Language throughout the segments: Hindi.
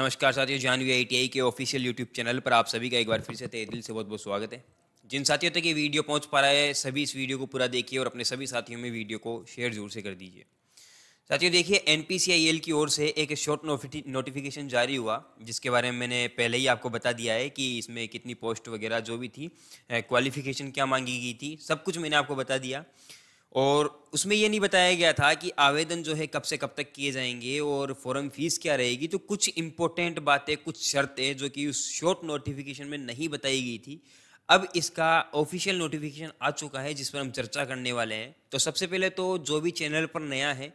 नमस्कार साथियों जानवी आई के ऑफिशियल यूट्यूब चैनल पर आप सभी का एक बार फिर से तेज दिल से बहुत बहुत स्वागत है जिन साथियों तक ये वीडियो पहुंच पा रहा है सभी इस वीडियो को पूरा देखिए और अपने सभी साथियों में वीडियो को शेयर जरूर से कर दीजिए साथियों देखिए एन की ओर से एक शॉर्ट नोटिफिकेशन जारी हुआ जिसके बारे में मैंने पहले ही आपको बता दिया है कि इसमें कितनी पोस्ट वगैरह जो भी थी क्वालिफिकेशन क्या मांगी गई थी सब कुछ मैंने आपको बता दिया और उसमें यह नहीं बताया गया था कि आवेदन जो है कब से कब तक किए जाएंगे और फॉरम फीस क्या रहेगी तो कुछ इम्पोर्टेंट बातें कुछ शर्तें जो कि उस शॉर्ट नोटिफिकेशन में नहीं बताई गई थी अब इसका ऑफिशियल नोटिफिकेशन आ चुका है जिस पर हम चर्चा करने वाले हैं तो सबसे पहले तो जो भी चैनल पर नया है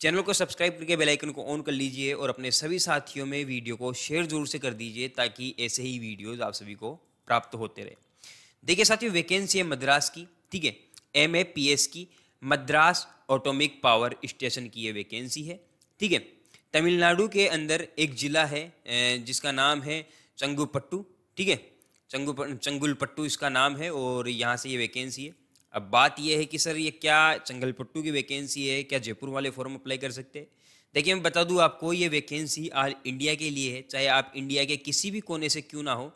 चैनल को सब्सक्राइब करके बेल आइकन को ऑन कर लीजिए और अपने सभी साथियों में वीडियो को शेयर जरूर से कर दीजिए ताकि ऐसे ही वीडियोज़ आप सभी को प्राप्त होते रहे देखिए साथियों वैकेंसी है मद्रास की ठीक है एम ए पी एस की मद्रास ऑटोमिक पावर स्टेशन की ये वैकेंसी है ठीक है तमिलनाडु के अंदर एक ज़िला है जिसका नाम है चंगुपट्टू ठीक है चंगु चंगुलपट्टू इसका नाम है और यहाँ से ये वैकेंसी है अब बात यह है कि सर ये क्या चंगलपट्टू की वैकेंसी है क्या जयपुर वाले फॉर्म अप्लाई कर सकते हैं देखिए मैं बता दूँ आपको ये वैकेंसी आज इंडिया के लिए है चाहे आप इंडिया के किसी भी कोने से क्यों ना हो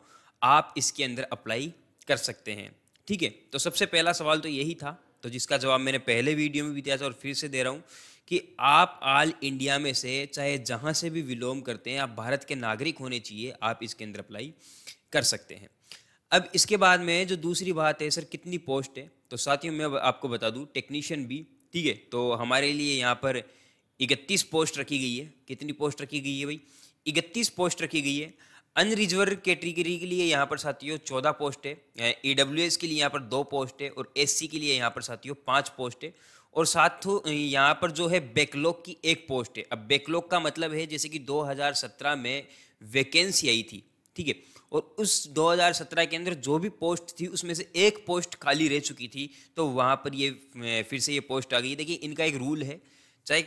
आप इसके अंदर अप्लाई कर सकते हैं ठीक है तो सबसे पहला सवाल तो यही था तो जिसका जवाब मैंने पहले वीडियो में भी दिया था और फिर से दे रहा हूँ कि आप आल इंडिया में से चाहे जहाँ से भी विलोम करते हैं आप भारत के नागरिक होने चाहिए आप इसके अंदर अप्लाई कर सकते हैं अब इसके बाद में जो दूसरी बात है सर कितनी पोस्ट है तो साथियों मैं आपको बता दूँ टेक्नीशियन भी ठीक है तो हमारे लिए यहाँ पर इकतीस पोस्ट रखी गई है कितनी पोस्ट रखी गई है भाई इकतीस पोस्ट रखी गई है अनरिजर्व कैटेगरी के लिए यहाँ पर साथियों चौदह पोस्ट है ई डब्ल्यू एस के लिए यहाँ पर दो पोस्ट है और एस सी के लिए यहाँ पर साथियों पाँच पोस्ट है और साथ यहाँ पर जो है बैकलॉग की एक पोस्ट है अब बैकलॉग का मतलब है जैसे कि 2017 में वैकेंसी आई थी ठीक है और उस 2017 के अंदर जो भी पोस्ट थी उसमें से एक पोस्ट खाली रह चुकी थी तो वहाँ पर ये फिर से ये पोस्ट आ गई देखिए इनका एक रूल है चाहे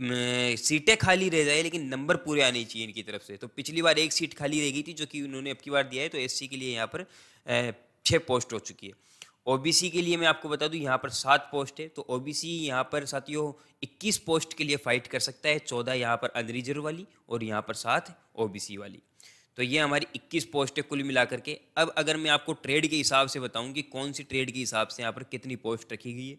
सीटें खाली रह जाए लेकिन नंबर पूरे आने चाहिए इनकी तरफ से तो पिछली बार एक सीट खाली रह गई थी जो कि उन्होंने अब की बार दिया है तो एससी के लिए यहाँ पर छः पोस्ट हो चुकी है ओबीसी के लिए मैं आपको बता दूँ यहाँ पर सात पोस्ट है तो ओबीसी यहाँ पर साथियों इक्कीस पोस्ट के लिए फाइट कर सकता है चौदह यहाँ पर अनरिजर्व वाली और यहाँ पर सात ओ वाली तो ये हमारी 21 पोस्ट है कुल मिलाकर के अब अगर मैं आपको ट्रेड के हिसाब से बताऊं कि कौन सी ट्रेड के हिसाब से यहाँ पर कितनी पोस्ट रखी गई है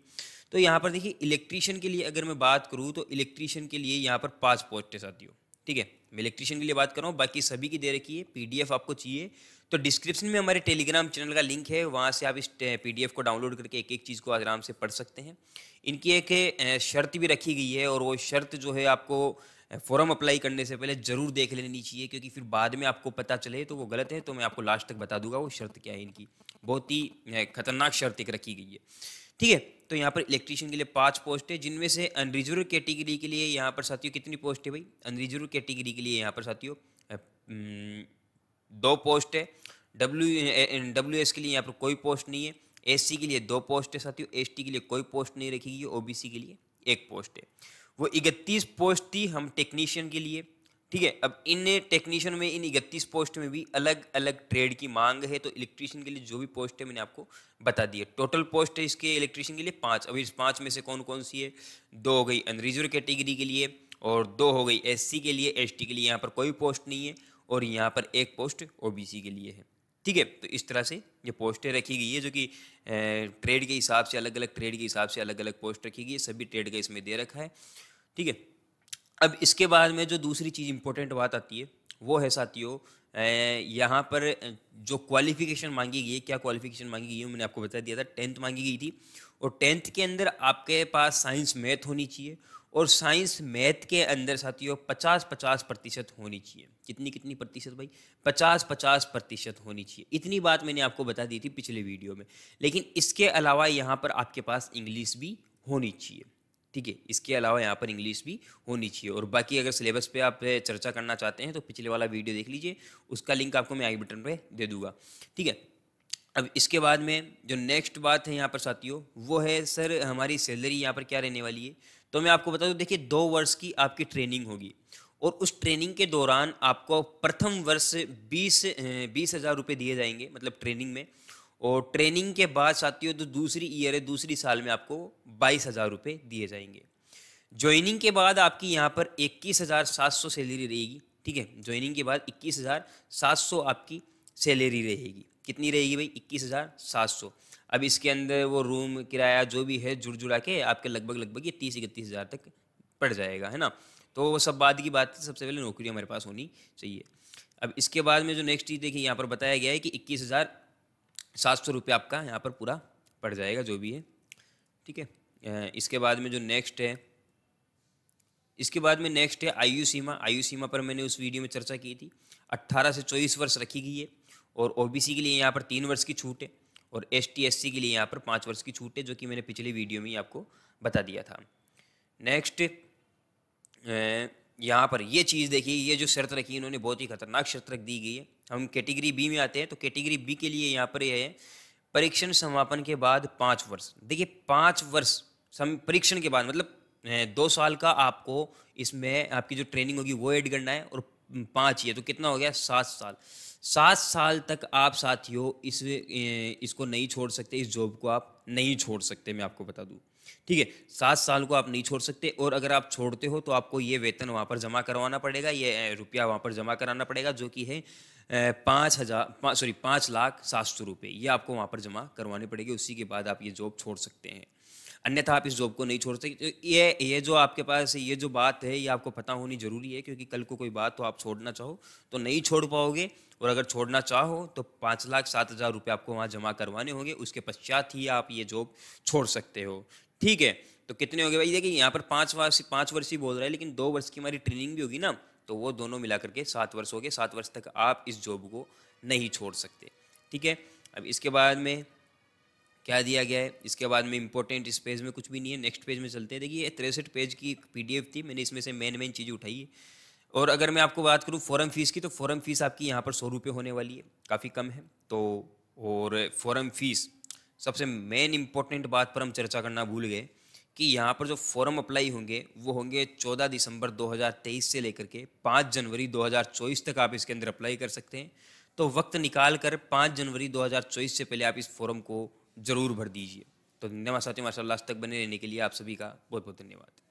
तो यहाँ पर देखिए इलेक्ट्रीशियन के लिए अगर मैं बात करूँ तो इलेक्ट्रीशियन के लिए यहाँ पर पाँच पोस्ट है साथियों ठीक है मैं इलेक्ट्रीशियन के लिए बात कर रहा हूँ बाकी सभी की दे रखी है पीडीएफ आपको चाहिए तो डिस्क्रिप्शन में हमारे टेलीग्राम चैनल का लिंक है वहाँ से आप इस पीडीएफ को डाउनलोड करके एक एक चीज़ को आराम से पढ़ सकते हैं इनकी एक शर्त भी रखी गई है और वो शर्त जो है आपको फॉर्म अप्लाई करने से पहले ज़रूर देख लेनी चाहिए क्योंकि फिर बाद में आपको पता चले तो वो गलत है तो मैं आपको लास्ट तक बता दूंगा वो शर्त क्या है इनकी बहुत ही खतरनाक शर्त एक रखी गई है ठीक है तो यहाँ पर इलेक्ट्रीशियन के लिए पाँच पोस्ट है जिनमें से अनरिजर्व कैटेगरी के लिए यहाँ पर साथियों कितनी पोस्ट है भाई अनरिजर्व कैटेगरी के लिए यहाँ पर साथियों दो पोस्ट है डब्ल्यू डब्ल्यू एस के लिए यहाँ पर कोई पोस्ट नहीं है एस के लिए दो पोस्ट है साथियों एस के लिए कोई पोस्ट नहीं रखी गई है ओ के लिए एक पोस्ट है वो इकतीस पोस्ट थी हम टेक्नीशियन के लिए ठीक है अब इन टेक्नीशियन में इन इकतीस पोस्ट में भी अलग अलग ट्रेड की मांग है तो इलेक्ट्रीशियन के लिए जो भी पोस्ट है मैंने आपको बता दिया टोटल पोस्ट है इसके इलेक्ट्रीशियन के लिए पाँच अभी इस पाँच में से कौन कौन सी है दो हो गई अनरिजर्व कैटेगरी के लिए और दो हो गई एस के लिए एस के लिए यहाँ पर कोई पोस्ट नहीं है और यहाँ पर एक पोस्ट ओ के लिए है ठीक है तो इस तरह से ये पोस्टें रखी गई है जो कि ट्रेड के हिसाब से अलग अलग ट्रेड के हिसाब से अलग अलग पोस्ट रखी गई है सभी ट्रेड का इसमें दे रखा है ठीक है अब इसके बाद में जो दूसरी चीज़ इंपॉर्टेंट बात आती है वो है साथियों यहाँ पर जो क्वालिफिकेशन मांगी गई है क्या क्वालिफिकेशन मांगी गई है मैंने आपको बता दिया था टेंथ मांगी गई थी और टेंथ के अंदर आपके पास साइंस मैथ होनी चाहिए और साइंस मैथ के अंदर साथियों पचास पचास प्रतिशत होनी चाहिए कितनी कितनी प्रतिशत भाई पचास पचास प्रतिशत होनी चाहिए इतनी बात मैंने आपको बता दी थी पिछले वीडियो में लेकिन इसके अलावा यहाँ पर आपके पास इंग्लिश भी होनी चाहिए ठीक है इसके अलावा यहाँ पर इंग्लिश भी होनी चाहिए और बाकी अगर सिलेबस पे आप चर्चा करना चाहते हैं तो पिछले वाला वीडियो देख लीजिए उसका लिंक आपको मैं आई बटन पे दे दूंगा ठीक है अब इसके बाद में जो नेक्स्ट बात है यहाँ पर साथियों वो है सर हमारी सैलरी यहाँ पर क्या रहने वाली है तो मैं आपको बता दूँ देखिए दो वर्ष की आपकी ट्रेनिंग होगी और उस ट्रेनिंग के दौरान आपको प्रथम वर्ष बीस बीस हज़ार रुपये दिए जाएंगे मतलब ट्रेनिंग में और ट्रेनिंग के बाद साथियों तो दूसरी ईयर है दूसरी साल में आपको बाईस हज़ार रुपये दिए जाएंगे ज्वाइनिंग के बाद आपकी यहाँ पर इक्कीस हज़ार सात सौ सैलरी रहेगी ठीक है ज्वाइनिंग के बाद इक्कीस हज़ार सात सौ आपकी सैलरी रहेगी कितनी रहेगी भाई इक्कीस हज़ार सात सौ अब इसके अंदर वो रूम किराया जो भी है जुड़ जुड़ा के आपके लगभग लगभग ये तीस इकतीस हज़ार तक पड़ जाएगा है ना तो वो सब बाद की बात है सबसे पहले नौकरी हमारे पास होनी चाहिए अब इसके बाद में जो नेक्स्ट चीज़ देखिए यहाँ पर बताया गया है कि इक्कीस हज़ार सात सौ रुपये आपका यहाँ पर पूरा पड़ जाएगा जो भी है ठीक है इसके बाद में जो नेक्स्ट है इसके बाद में नेक्स्ट है आयु सीमा आयु सीमा पर मैंने उस वीडियो में चर्चा की थी अट्ठारह से चौबीस वर्ष रखी गई है और ओ के लिए यहाँ पर तीन वर्ष की छूट है और एस टी के लिए यहाँ पर पाँच वर्ष की छूट है जो कि मैंने पिछले वीडियो में ही आपको बता दिया था नेक्स्ट यहाँ पर ये चीज़ देखिए ये जो शर्त रखी है इन्होंने बहुत ही खतरनाक शर्त रख दी गई है हम कैटेगरी बी में आते हैं तो कैटेगरी बी के लिए यहाँ पर यह है परीक्षण समापन के बाद पाँच वर्ष देखिए पाँच वर्ष सम परीक्षण के बाद मतलब दो साल का आपको इसमें आपकी जो ट्रेनिंग होगी वो ऐड करना है और पाँच ये तो कितना हो गया सात साल सात साल तक आप साथियों इस इसको नहीं छोड़ सकते इस जॉब को आप नहीं छोड़ सकते मैं आपको बता दूँ ठीक है सात साल को आप नहीं छोड़ सकते और अगर आप छोड़ते हो तो आपको ये वेतन वहाँ पर जमा करवाना पड़ेगा ये रुपया वहाँ पर जमा कराना पड़ेगा जो कि है पाँच हज़ार सॉरी पाँच लाख सात सौ रुपये ये आपको वहाँ पर जमा करवानी पड़ेगी उसी के बाद आप ये जॉब छोड़ सकते हैं अन्यथा आप इस जॉब को नहीं छोड़ सकते तो ये ये जो आपके पास ये जो बात है ये आपको पता होनी ज़रूरी है क्योंकि कल को कोई बात तो आप छोड़ना चाहो तो नहीं छोड़ पाओगे और अगर छोड़ना चाहो तो पाँच लाख सात हज़ार रुपये आपको वहाँ जमा करवाने होंगे उसके पश्चात ही आप ये जॉब छोड़ सकते हो ठीक है तो कितने हो गए भाई देखिए यहाँ पर पाँच वर्ष पाँच वर्ष ही बोल रहा है लेकिन दो वर्ष की हमारी ट्रेनिंग भी होगी ना तो वो दोनों मिला करके सात वर्ष हो गए सात वर्ष तक आप इस जॉब को नहीं छोड़ सकते ठीक है अब इसके बाद में क्या दिया गया है इसके बाद में इंपॉर्टेंट इस पेज में कुछ भी नहीं है नेक्स्ट पेज में चलते हैं देखिए ये तिरसठ पेज की एक पीडीएफ थी मैंने इसमें से मेन मेन चीज़ें उठाई है और अगर मैं आपको बात करूँ फॉरम फीस की तो फॉरम फीस आपकी यहाँ पर सौ रुपये होने वाली है काफ़ी कम है तो और फॉरम फीस सबसे मेन इम्पोर्टेंट बात पर हम चर्चा करना भूल गए कि यहाँ पर जो फॉर्म अप्लाई होंगे वो होंगे 14 दिसंबर 2023 से लेकर के 5 जनवरी 2024 तक आप इसके अंदर अप्लाई कर सकते हैं तो वक्त निकाल कर पाँच जनवरी दो से पहले आप इस फॉर्म को ज़रूर भर दीजिए तो धन्यवाद साथियों माशा तक बने रहने के लिए आप सभी का बहुत बहुत धन्यवाद